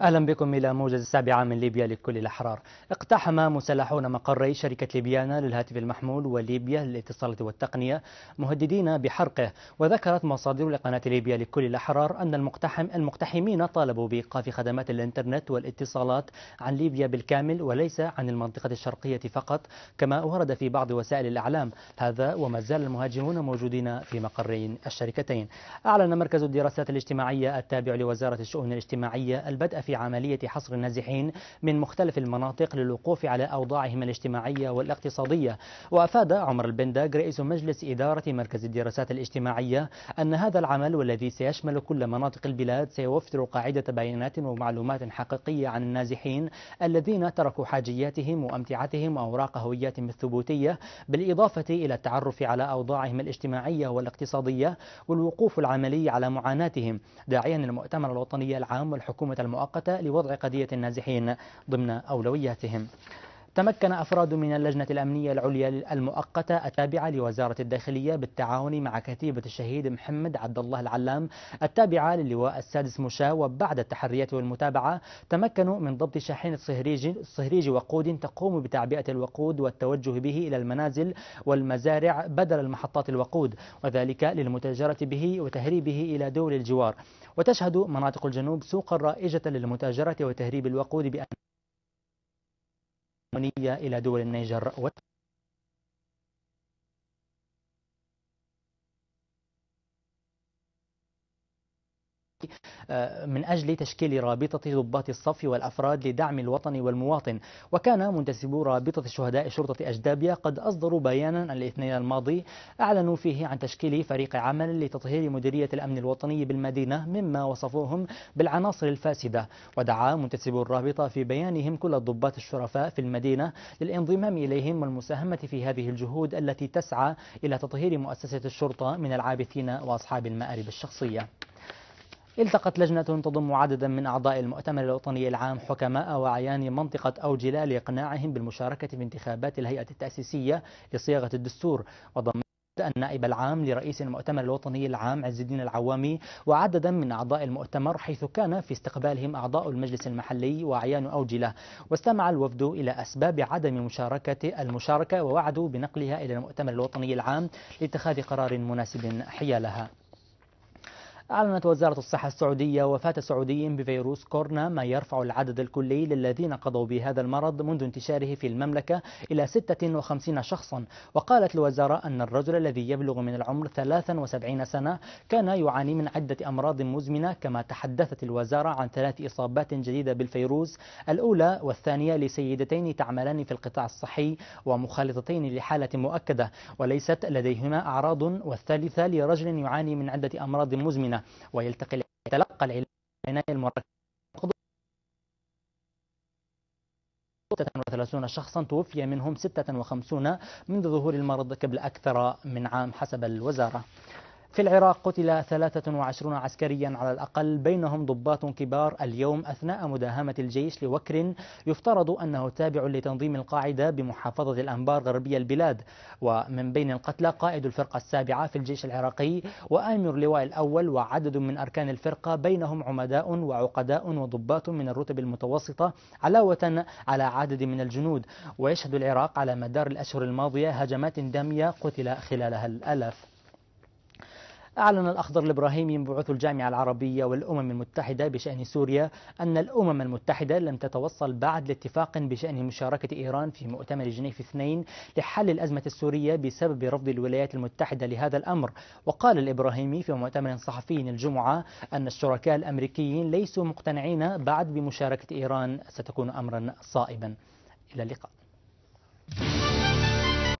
أهلا بكم إلى موجز السابعة من ليبيا لكل الأحرار اقتحم مسلحون مقري شركة ليبيانا للهاتف المحمول وليبيا للاتصالات والتقنية مهددين بحرقه وذكرت مصادر لقناة ليبيا لكل الأحرار أن المقتحم المقتحمين طالبوا بإيقاف خدمات الإنترنت والاتصالات عن ليبيا بالكامل وليس عن المنطقة الشرقية فقط كما ورد في بعض وسائل الإعلام هذا وما زال المهاجمون موجودين في مقرين الشركتين أعلن مركز الدراسات الاجتماعية التابع لوزارة الشؤون الاجتماعية البدء في عملية حصر النازحين من مختلف المناطق للوقوف على أوضاعهم الاجتماعية والاقتصادية وأفاد عمر البنداج رئيس مجلس إدارة مركز الدراسات الاجتماعية أن هذا العمل والذي سيشمل كل مناطق البلاد سيوفر قاعدة بيانات ومعلومات حقيقية عن النازحين الذين تركوا حاجياتهم وأمتعتهم وأوراق هوياتهم الثبوتية بالإضافة إلى التعرف على أوضاعهم الاجتماعية والاقتصادية والوقوف العملي على معاناتهم داعيا المؤتمر الوطني العام والحكومة المؤقتة مؤقتة لوضع قضية النازحين ضمن أولوياتهم تمكن أفراد من اللجنة الأمنية العليا المؤقتة التابعة لوزارة الداخلية بالتعاون مع كتيبة الشهيد محمد عبد الله العلام التابعة للواء السادس مشاة وبعد التحريات والمتابعة تمكنوا من ضبط شاحنة صهريج صهريج وقود تقوم بتعبئة الوقود والتوجه به إلى المنازل والمزارع بدل المحطات الوقود وذلك للمتاجرة به وتهريبه إلى دول الجوار وتشهد مناطق الجنوب سوقا رائجة للمتاجرة وتهريب الوقود بأن الألمانية إلى دول النيجر والتنين. آه، من أجل تشكيل رابطة ضباط الصف والأفراد لدعم الوطن والمواطن وكان منتسبو رابطة شهداء شرطة أجدابية قد أصدروا بيانا الاثنين الماضي أعلنوا فيه عن تشكيل فريق عمل لتطهير مديرية الأمن الوطني بالمدينة مما وصفوهم بالعناصر الفاسدة ودعا منتسبو الرابطة في بيانهم كل الضباط الشرفاء في المدينة للانضمام إليهم والمساهمة في هذه الجهود التي تسعى إلى تطهير مؤسسة الشرطة من العابثين وأصحاب المآرب الشخصية التقت لجنة تضم عددا من أعضاء المؤتمر الوطني العام حكماء وعيان منطقة جلال لإقناعهم بالمشاركة في انتخابات الهيئة التأسيسية لصياغة الدستور وضم النائب العام لرئيس المؤتمر الوطني العام عز الدين العوامي وعددا من أعضاء المؤتمر حيث كان في استقبالهم أعضاء المجلس المحلي وأعيان أوجلة واستمع الوفد إلى أسباب عدم مشاركة المشاركة ووعدوا بنقلها إلى المؤتمر الوطني العام لاتخاذ قرار مناسب حيالها أعلنت وزارة الصحة السعودية وفاة سعودي بفيروس كورونا ما يرفع العدد الكلي للذين قضوا بهذا المرض منذ انتشاره في المملكة إلى 56 شخصا وقالت الوزارة أن الرجل الذي يبلغ من العمر 73 سنة كان يعاني من عدة أمراض مزمنة كما تحدثت الوزارة عن ثلاث إصابات جديدة بالفيروس الأولى والثانية لسيدتين تعملان في القطاع الصحي ومخالطتين لحالة مؤكدة وليست لديهما أعراض والثالثة لرجل يعاني من عدة أمراض مزمنة العينة ويلتقي يتلقى العناية المركزة 36 شخصا توفي منهم 56 منذ ظهور المرض قبل أكثر من عام حسب الوزارة في العراق قتل 23 عسكريا على الأقل بينهم ضباط كبار اليوم أثناء مداهمة الجيش لوكر يفترض أنه تابع لتنظيم القاعدة بمحافظة الأنبار غربية البلاد ومن بين القتلى قائد الفرقة السابعة في الجيش العراقي وآمر اللواء الأول وعدد من أركان الفرقة بينهم عمداء وعقداء وضباط من الرتب المتوسطة علاوة على عدد من الجنود ويشهد العراق على مدار الأشهر الماضية هجمات دامية قتل خلالها الآلاف أعلن الأخضر الإبراهيمي مبعوث الجامعة العربية والأمم المتحدة بشأن سوريا أن الأمم المتحدة لم تتوصل بعد لاتفاق بشأن مشاركة إيران في مؤتمر جنيف 2 لحل الأزمة السورية بسبب رفض الولايات المتحدة لهذا الأمر وقال الإبراهيمي في مؤتمر صحفي الجمعة أن الشركاء الأمريكيين ليسوا مقتنعين بعد بمشاركة إيران ستكون أمرا صائبا إلى اللقاء